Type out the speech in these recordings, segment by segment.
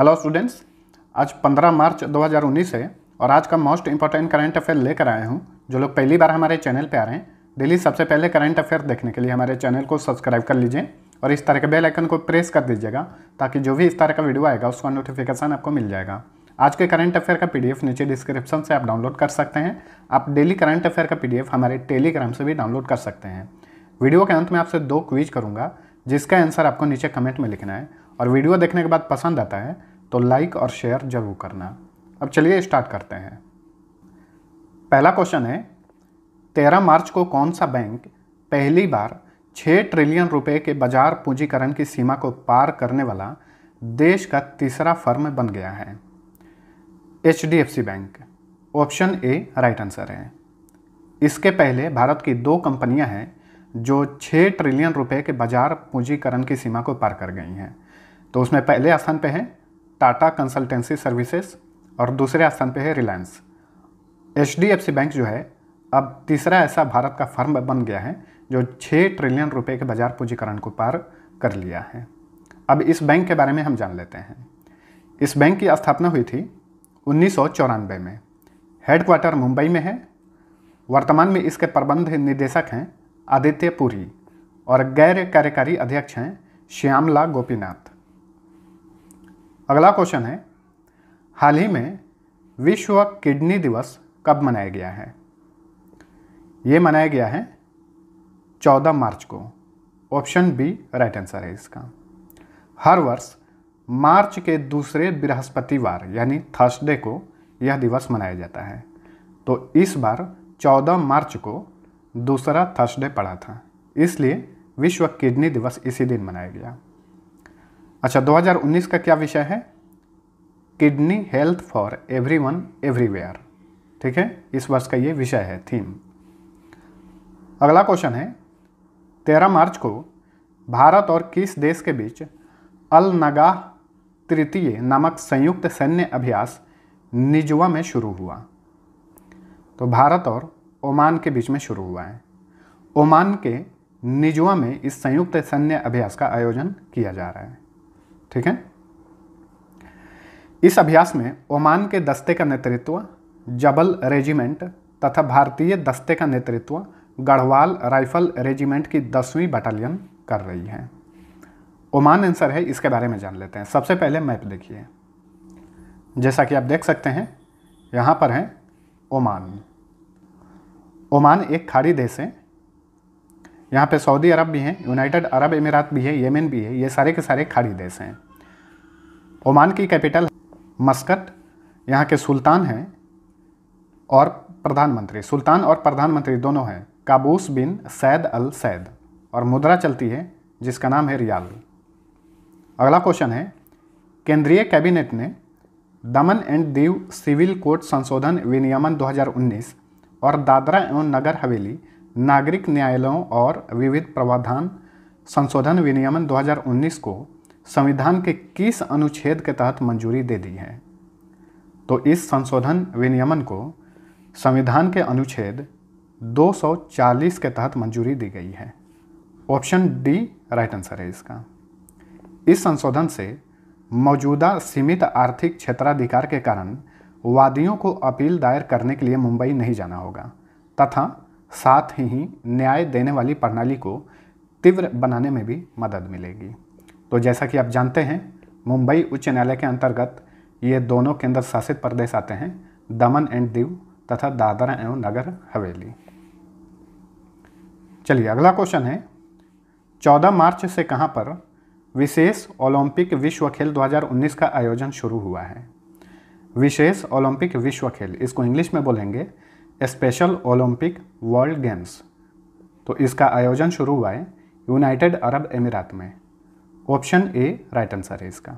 hello students आज 15 मार्च 2019 है और आज का मोस्ट इंपॉर्टेंट करंट अफेयर लेकर आया हूँ जो लोग पहली बार हमारे चैनल पे आ रहे हैं डेली सबसे पहले करंट अफेयर देखने के लिए हमारे चैनल को सब्सक्राइब कर लीजिए और इस तरह के बेल आइकन को प्रेस कर दीजिएगा ताकि जो भी इस तरह का वीडियो आएगा उसका नोटिफिकेशन आपको मिल जाएगा आज के करंट अफेयर का पी नीचे डिस्क्रिप्शन से आप डाउनलोड कर सकते हैं आप डेली करंट अफेयर का पी हमारे टेलीग्राम से भी डाउनलोड कर सकते हैं वीडियो के अंत में आपसे दो क्विज करूँगा जिसका आंसर आपको नीचे कमेंट में लिखना है और वीडियो देखने के बाद पसंद आता है तो लाइक और शेयर जरूर करना अब चलिए स्टार्ट करते हैं पहला क्वेश्चन है तेरह मार्च को कौन सा बैंक पहली बार छः ट्रिलियन रुपए के बाजार पूंजीकरण की सीमा को पार करने वाला देश का तीसरा फर्म बन गया है H D F C bank option A right answer है इसके पहले भारत की दो कंपनियां हैं जो छः ट्रिलियन रुपए के बाजार पूंजीकरण की सीमा को पार कर गई हैं तो उसमें पहले स्थान पे हैं टाटा कंसल्टेंसी सर्विसेज और दूसरे स्थान पे है रिलायंस एच बैंक जो है अब तीसरा ऐसा भारत का फर्म बन गया है जो छः ट्रिलियन रुपए के बाजार पूंजीकरण को पार कर लिया है अब इस बैंक के बारे में हम जान लेते हैं इस बैंक की स्थापना हुई थी उन्नीस में हेडक्वार्टर मुंबई में है वर्तमान में इसके प्रबंध निदेशक हैं आदित्य पुरी और गैर कार्यकारी अध्यक्ष हैं श्यामला गोपीनाथ अगला क्वेश्चन है हाल ही में विश्व किडनी दिवस कब मनाया गया है ये मनाया गया है 14 मार्च को ऑप्शन बी राइट आंसर है इसका हर वर्ष मार्च के दूसरे बृहस्पतिवार यानी थर्सडे को यह दिवस मनाया जाता है तो इस बार 14 मार्च को दूसरा थर्सडे पड़ा था इसलिए विश्व किडनी दिवस इसी दिन मनाया गया अच्छा 2019 का क्या विषय है kidney health for everyone everywhere ठीक है इस वर्ष का ये विषय है थीम अगला क्वेश्चन है तेरह मार्च को भारत और किस देश के बीच अल नगाह तृतीय नामक संयुक्त सैन्य अभ्यास निजुआ में शुरू हुआ तो भारत और ओमान के बीच में शुरू हुआ है ओमान के निजुआ में इस संयुक्त सैन्य अभ्यास का आयोजन किया जा रहा है ठीक है इस अभ्यास में ओमान के दस्ते का नेतृत्व जबल रेजिमेंट तथा भारतीय दस्ते का नेतृत्व गढ़वाल राइफल रेजिमेंट की दसवीं बटालियन कर रही है ओमान आंसर है इसके बारे में जान लेते हैं सबसे पहले मैप देखिए जैसा कि आप देख सकते हैं यहाँ पर है ओमान ओमान एक खाड़ी देश है यहाँ पे सऊदी अरब भी हैं यूनाइटेड अरब अमीरात भी है येमेन भी है ये सारे के सारे खाड़ी देश हैं ओमान की कैपिटल मस्कट यहाँ के सुल्तान हैं और प्रधानमंत्री सुल्तान और प्रधानमंत्री दोनों हैं Qaboos bin Said al Said और मुद्रा चलती है जिसका नाम है रियाल अगला क्वेश्चन है केंद्रीय कैबिनेट ने दमन एंड दीव सिविल कोड संशोधन विनियमन 2019 और दादरा एवं नगर हवेली नागरिक न्यायालयों और विविध प्रावधान संशोधन विनियमन 2019 को संविधान के किस अनुच्छेद के तहत मंजूरी दे दी है तो इस संशोधन विनियमन को संविधान के अनुच्छेद 240 के तहत मंजूरी दी गई है ऑप्शन डी राइट आंसर है इसका इस संशोधन से मौजूदा सीमित आर्थिक क्षेत्राधिकार के कारण वादियों को अपील दायर करने के लिए मुंबई नहीं जाना होगा तथा साथ ही न्याय देने वाली प्रणाली को तीव्र बनाने में भी मदद मिलेगी तो जैसा कि आप जानते हैं मुंबई उच्च न्यायालय के अंतर्गत ये दोनों केंद्र शासित प्रदेश आते हैं दमन एंड दीव तथा दादरा एवं नगर हवेली चलिए अगला क्वेश्चन है 14 मार्च से कहाँ पर विशेष ओलंपिक विश्व खेल 2019 का आयोजन शुरू हुआ है विशेष ओलंपिक विश्व खेल इसको इंग्लिश में बोलेंगे स्पेशल ओलंपिक वर्ल्ड गेम्स तो इसका आयोजन शुरू हुआ है यूनाइटेड अरब अमीरात में ऑप्शन ए राइट आंसर है इसका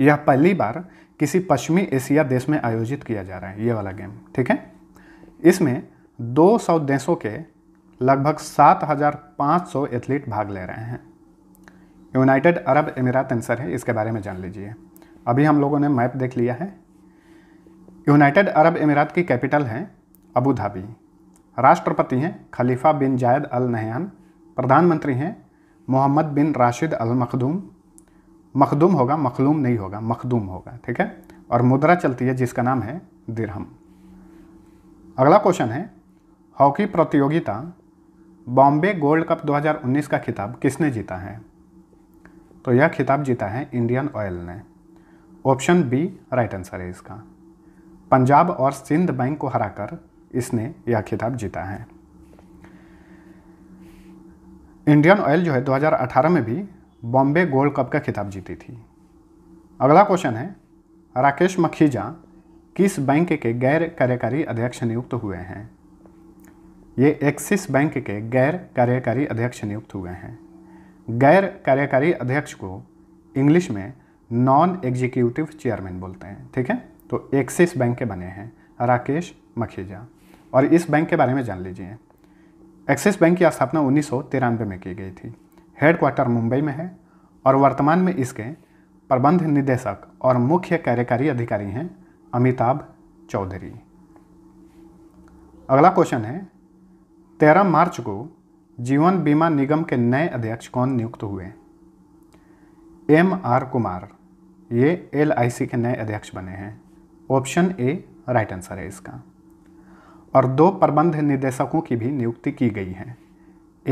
यह पहली बार किसी पश्चिमी एशिया देश में आयोजित किया जा रहा है ये वाला गेम ठीक है इसमें 200 देशों के लगभग 7,500 एथलीट भाग ले रहे हैं यूनाइटेड अरब अमीरात आंसर है इसके बारे में जान लीजिए अभी हम लोगों ने मैप देख लिया है यूनाइटेड अरब अमीरात की कैपिटल हैं अबू धाबी राष्ट्रपति हैं खलीफा बिन जायद अल नहयान प्रधानमंत्री हैं मोहम्मद बिन राशिद अल मखदूम मखदूम होगा मखलूम नहीं होगा मखदूम होगा ठीक है और मुद्रा चलती है जिसका नाम है दिरहम अगला क्वेश्चन है हॉकी प्रतियोगिता बॉम्बे गोल्ड कप 2019 का खिताब किसने जीता है तो यह खिताब जीता है इंडियन ऑयल ने ऑप्शन बी राइट आंसर है इसका पंजाब और सिंध बैंक को हराकर इसने यह खिताब जीता है इंडियन ऑयल जो है 2018 में भी बॉम्बे गोल्ड कप का खिताब जीती थी अगला क्वेश्चन है राकेश मखीजा किस बैंक के गैर कार्यकारी अध्यक्ष नियुक्त हुए हैं ये एक्सिस बैंक के गैर कार्यकारी अध्यक्ष नियुक्त हुए हैं गैर कार्यकारी अध्यक्ष को इंग्लिश में नॉन एग्जीक्यूटिव चेयरमैन बोलते हैं ठीक है तो एक्सिस बैंक के बने हैं राकेश मखीजा और इस बैंक के बारे में जान लीजिए एक्सिस बैंक की स्थापना उन्नीस में की गई थी हेडक्वार्टर मुंबई में है और वर्तमान में इसके प्रबंध निदेशक और मुख्य कार्यकारी अधिकारी हैं अमिताभ चौधरी अगला क्वेश्चन है तेरह मार्च को जीवन बीमा निगम के नए अध्यक्ष कौन नियुक्त हुए एम आर कुमार ये एल के नए अध्यक्ष बने हैं ऑप्शन ए राइट आंसर है इसका और दो प्रबंध निदेशकों की भी नियुक्ति की गई है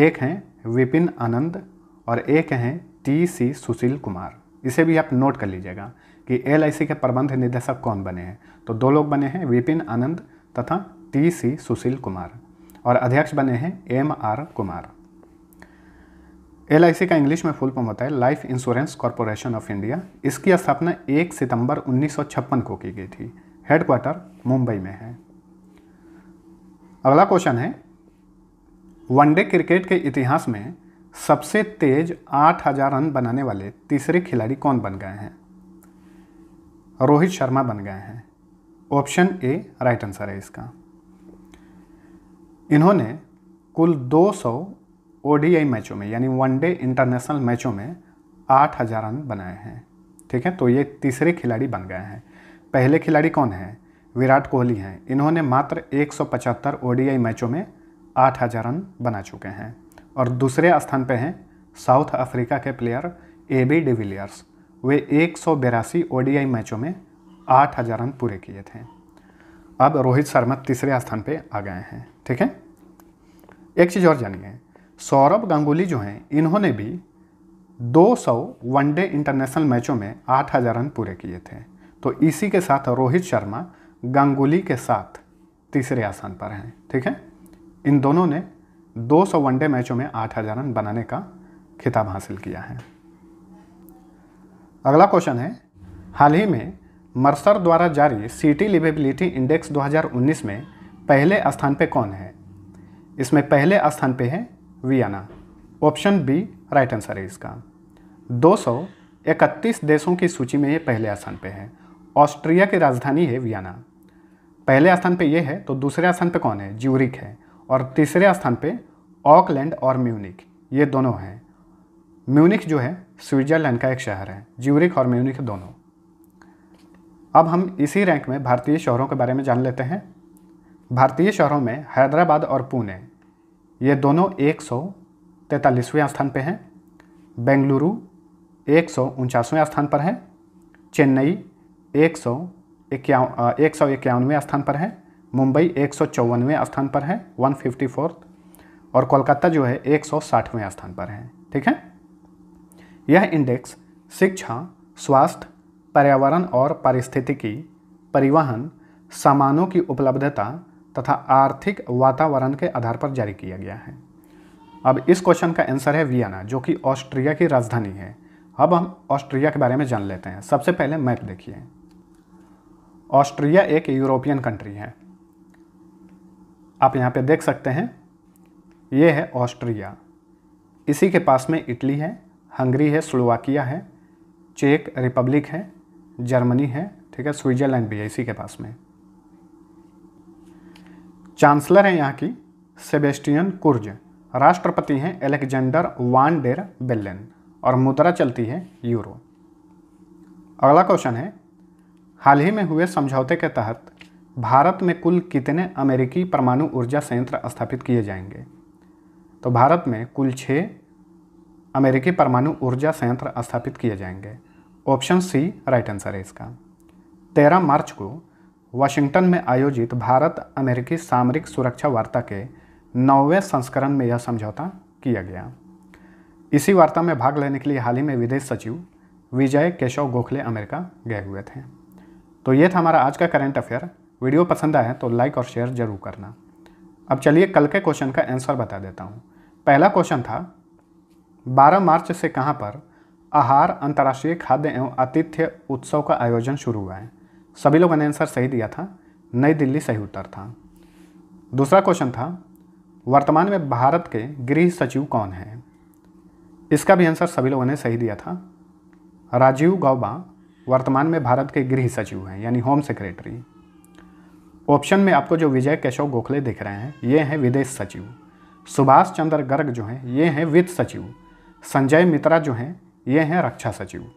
एक हैं विपिन आनंद और एक हैं टी सी सुशील कुमार इसे भी आप नोट कर लीजिएगा कि एल के प्रबंध निदेशक कौन बने हैं तो दो लोग बने हैं विपिन आनंद तथा टी सी सुशील कुमार और अध्यक्ष बने हैं एम आर कुमार एल का इंग्लिश में फुल फॉर्म होता है Life Insurance Corporation of India इसकी स्थापना 1 सितंबर 1956 को की गई थी हेडक्वार्टर मुंबई में है अगला क्वेश्चन है वनडे क्रिकेट के इतिहास में सबसे तेज 8000 रन बनाने वाले तीसरे खिलाड़ी कौन बन गए हैं रोहित शर्मा बन गए हैं ऑप्शन ए राइट आंसर है इसका इन्होंने कुल दो ओडीआई मैचों में यानी वनडे इंटरनेशनल मैचों में आठ हज़ार रन बनाए हैं ठीक है तो ये तीसरे खिलाड़ी बन गए हैं पहले खिलाड़ी कौन हैं विराट कोहली हैं इन्होंने मात्र 175 ओडीआई मैचों में आठ हज़ार रन बना चुके हैं और दूसरे स्थान पे हैं साउथ अफ्रीका के प्लेयर ए बी डिविलियर्स वे एक सौ बेरासी ओडीआई मैचों में आठ हज़ार रन पूरे किए थे अब रोहित शर्मा तीसरे स्थान पर आ गए हैं ठीक है एक चीज़ और जानिए सौरभ गांगुली जो हैं इन्होंने भी 200 वनडे इंटरनेशनल मैचों में 8000 रन पूरे किए थे तो इसी के साथ रोहित शर्मा गांगुली के साथ तीसरे आसान पर हैं ठीक है इन दोनों ने 200 वनडे मैचों में 8000 रन बनाने का खिताब हासिल किया है अगला क्वेश्चन है हाल ही में मर्सर द्वारा जारी सिटी लिवेबिलिटी इंडेक्स 2019 में पहले स्थान पर कौन है इसमें पहले स्थान पर है Vienna option B right answer है इसका 231 देशों की सूची में ये पहले स्थान पे है ऑस्ट्रिया की राजधानी है वियना पहले स्थान पे ये है तो दूसरे स्थान पे कौन है ज्यूरिक है और तीसरे स्थान पे ऑकलैंड और म्यूनिक ये दोनों हैं म्यूनिक जो है स्विट्जरलैंड का एक शहर है ज्यूरिक और म्यूनिक दोनों अब हम इसी रैंक में भारतीय शहरों के बारे में जान लेते हैं भारतीय शहरों में हैदराबाद और पुणे ये दोनों एक सौ तैंतालीसवें स्थान पर हैं बेंगलुरु एक सौ उनचासवें स्थान पर है चेन्नई एक सौ एक सौ इक्यावनवें स्थान पर है मुंबई एक सौ चौवनवें स्थान पर है वन फिफ्टी फोर्थ और कोलकाता जो है एक सौ साठवें स्थान पर है ठीक है यह इंडेक्स शिक्षा स्वास्थ्य पर्यावरण और पारिस्थितिकी परिवहन सामानों की उपलब्धता तथा आर्थिक वातावरण के आधार पर जारी किया गया है अब इस क्वेश्चन का आंसर है वियना जो कि ऑस्ट्रिया की राजधानी है अब हम ऑस्ट्रिया के बारे में जान लेते हैं सबसे पहले मैप देखिए ऑस्ट्रिया एक यूरोपियन कंट्री है आप यहाँ पे देख सकते हैं ये है ऑस्ट्रिया इसी के पास में इटली है हंगरी है स्लोवाकिया है चेक रिपब्लिक है जर्मनी है ठीक है स्विट्ज़रलैंड भी है इसी के पास में चांसलर हैं यहाँ की सेबेस्टियन कुर्ज राष्ट्रपति हैं एलेक्जेंडर वान डेर बेलन और मुद्रा चलती है यूरो अगला क्वेश्चन है हाल ही में हुए समझौते के तहत भारत में कुल कितने अमेरिकी परमाणु ऊर्जा संयंत्र स्थापित किए जाएंगे तो भारत में कुल छः अमेरिकी परमाणु ऊर्जा संयंत्र स्थापित किए जाएंगे ऑप्शन सी राइट आंसर है इसका तेरह मार्च को वाशिंगटन में आयोजित भारत अमेरिकी सामरिक सुरक्षा वार्ता के नौवें संस्करण में यह समझौता किया गया इसी वार्ता में भाग लेने के लिए हाल ही में विदेश सचिव विजय केशव गोखले अमेरिका गए हुए थे तो ये था हमारा आज का करंट अफेयर वीडियो पसंद आए तो लाइक और शेयर जरूर करना अब चलिए कल के क्वेश्चन का आंसर बता देता हूँ पहला क्वेश्चन था 12 मार्च से कहाँ पर आहार अंतर्राष्ट्रीय खाद्य एवं आतिथ्य उत्सव का आयोजन शुरू हुआ है सभी लोगों ने आंसर सही दिया था नई दिल्ली सही उत्तर था दूसरा क्वेश्चन था वर्तमान में भारत के गृह सचिव कौन हैं इसका भी आंसर सभी लोगों ने सही दिया था राजीव गौबा वर्तमान में भारत के गृह सचिव हैं यानी होम सेक्रेटरी ऑप्शन में आपको जो विजय केशव गोखले दिख रहे हैं ये हैं विदेश सचिव सुभाष चंद्र गर्ग जो हैं ये हैं वित्त सचिव संजय मित्रा जो हैं ये हैं रक्षा सचिव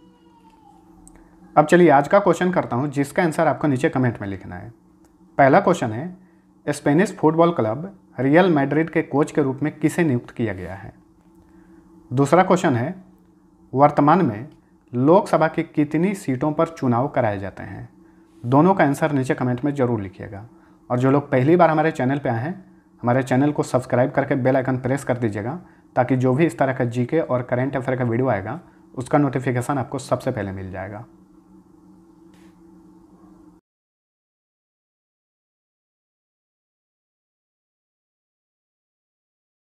अब चलिए आज का क्वेश्चन करता हूँ जिसका आंसर आपको नीचे कमेंट में लिखना है पहला क्वेश्चन है Spanish football club Real Madrid के कोच के रूप में किसे नियुक्त किया गया है दूसरा क्वेश्चन है वर्तमान में लोकसभा की कितनी सीटों पर चुनाव कराए जाते हैं दोनों का आंसर नीचे कमेंट में ज़रूर लिखिएगा और जो लोग पहली बार हमारे चैनल पर आए हैं हमारे चैनल को सब्सक्राइब करके बेल आइकन प्रेस कर दीजिएगा ताकि जो भी इस तरह का जीके और करेंट अफेयर का वीडियो आएगा उसका नोटिफिकेशन आपको सबसे पहले मिल जाएगा